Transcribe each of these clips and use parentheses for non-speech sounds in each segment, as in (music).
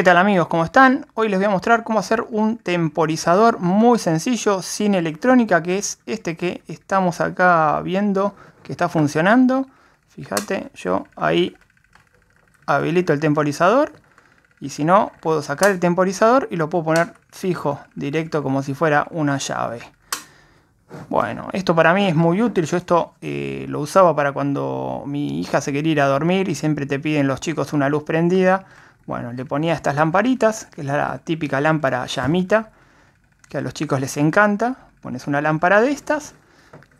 ¿Qué tal amigos? ¿Cómo están? Hoy les voy a mostrar cómo hacer un temporizador muy sencillo sin electrónica que es este que estamos acá viendo que está funcionando. Fíjate, yo ahí habilito el temporizador y si no puedo sacar el temporizador y lo puedo poner fijo, directo como si fuera una llave. Bueno, esto para mí es muy útil. Yo esto eh, lo usaba para cuando mi hija se quería ir a dormir y siempre te piden los chicos una luz prendida bueno, le ponía estas lamparitas, que es la típica lámpara llamita, que a los chicos les encanta. Pones una lámpara de estas,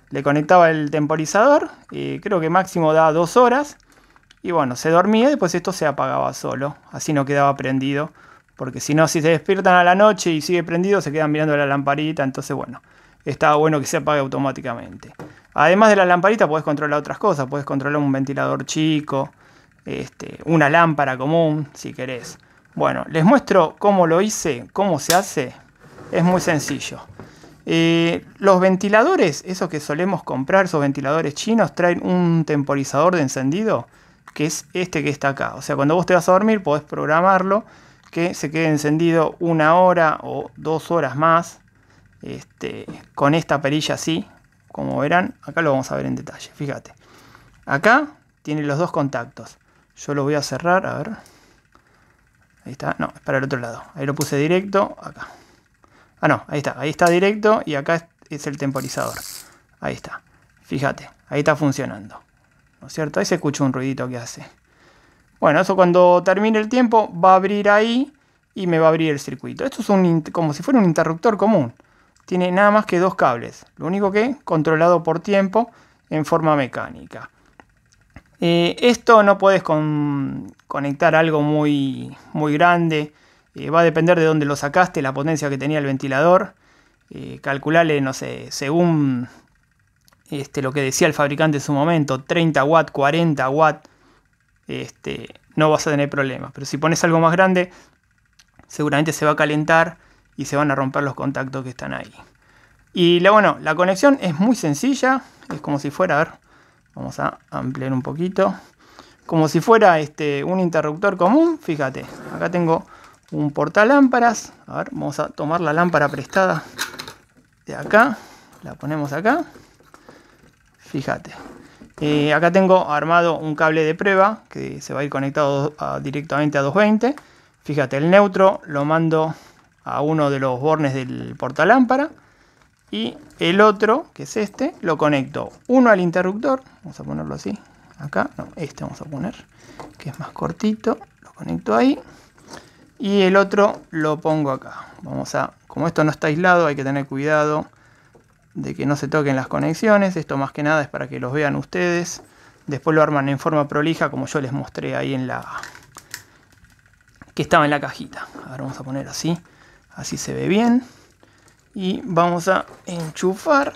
le conectaba el temporizador, creo que máximo da dos horas, y bueno, se dormía y después esto se apagaba solo, así no quedaba prendido, porque si no, si se despiertan a la noche y sigue prendido, se quedan mirando la lamparita, entonces bueno, estaba bueno que se apague automáticamente. Además de la lamparita, puedes controlar otras cosas, puedes controlar un ventilador chico, este, una lámpara común, si querés. Bueno, les muestro cómo lo hice, cómo se hace. Es muy sencillo. Eh, los ventiladores, esos que solemos comprar, esos ventiladores chinos, traen un temporizador de encendido, que es este que está acá. O sea, cuando vos te vas a dormir podés programarlo que se quede encendido una hora o dos horas más este, con esta perilla así, como verán, acá lo vamos a ver en detalle, fíjate. Acá tiene los dos contactos. Yo lo voy a cerrar, a ver. Ahí está, no, es para el otro lado. Ahí lo puse directo, acá. Ah, no, ahí está, ahí está directo y acá es el temporizador. Ahí está, fíjate, ahí está funcionando. ¿No es cierto? Ahí se escucha un ruidito que hace. Bueno, eso cuando termine el tiempo va a abrir ahí y me va a abrir el circuito. Esto es un, como si fuera un interruptor común. Tiene nada más que dos cables, lo único que controlado por tiempo en forma mecánica. Eh, esto no puedes con, conectar algo muy, muy grande. Eh, va a depender de dónde lo sacaste, la potencia que tenía el ventilador. Eh, calculale, no sé, según este, lo que decía el fabricante en su momento, 30 watts, 40 watts. no vas a tener problemas. Pero si pones algo más grande, seguramente se va a calentar y se van a romper los contactos que están ahí. Y la, bueno, la conexión es muy sencilla, es como si fuera, a ver, Vamos a ampliar un poquito. Como si fuera este, un interruptor común, fíjate, acá tengo un portalámparas. A ver, vamos a tomar la lámpara prestada de acá. La ponemos acá. Fíjate. Eh, acá tengo armado un cable de prueba que se va a ir conectado directamente a 220. Fíjate, el neutro lo mando a uno de los bornes del portalámpara y el otro, que es este, lo conecto uno al interruptor, vamos a ponerlo así, acá, no, este vamos a poner, que es más cortito, lo conecto ahí, y el otro lo pongo acá. Vamos a, como esto no está aislado, hay que tener cuidado de que no se toquen las conexiones, esto más que nada es para que los vean ustedes, después lo arman en forma prolija como yo les mostré ahí en la... que estaba en la cajita. Ahora vamos a poner así, así se ve bien y vamos a enchufar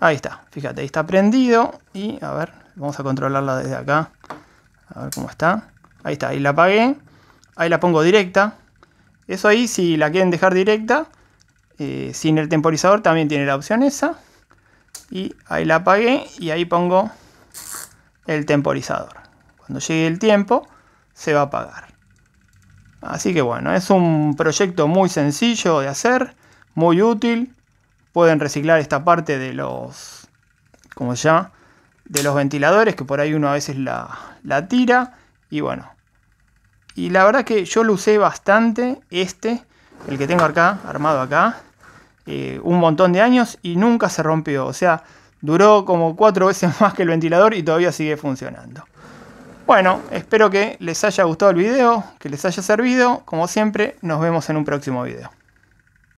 ahí está fíjate ahí está prendido y a ver vamos a controlarla desde acá a ver cómo está ahí está ahí la apagué ahí la pongo directa eso ahí si la quieren dejar directa eh, sin el temporizador también tiene la opción esa y ahí la apagué y ahí pongo el temporizador cuando llegue el tiempo se va a apagar Así que bueno, es un proyecto muy sencillo de hacer, muy útil. Pueden reciclar esta parte de los, de los ventiladores, que por ahí uno a veces la, tira. Y bueno, y la verdad que yo lo usé bastante, este, el que tengo acá, armado acá, eh, un montón de años y nunca se rompió. O sea, duró como cuatro veces (laughs) más que el ventilador y todavía sigue funcionando. Bueno, espero que les haya gustado el video, que les haya servido. Como siempre, nos vemos en un próximo video.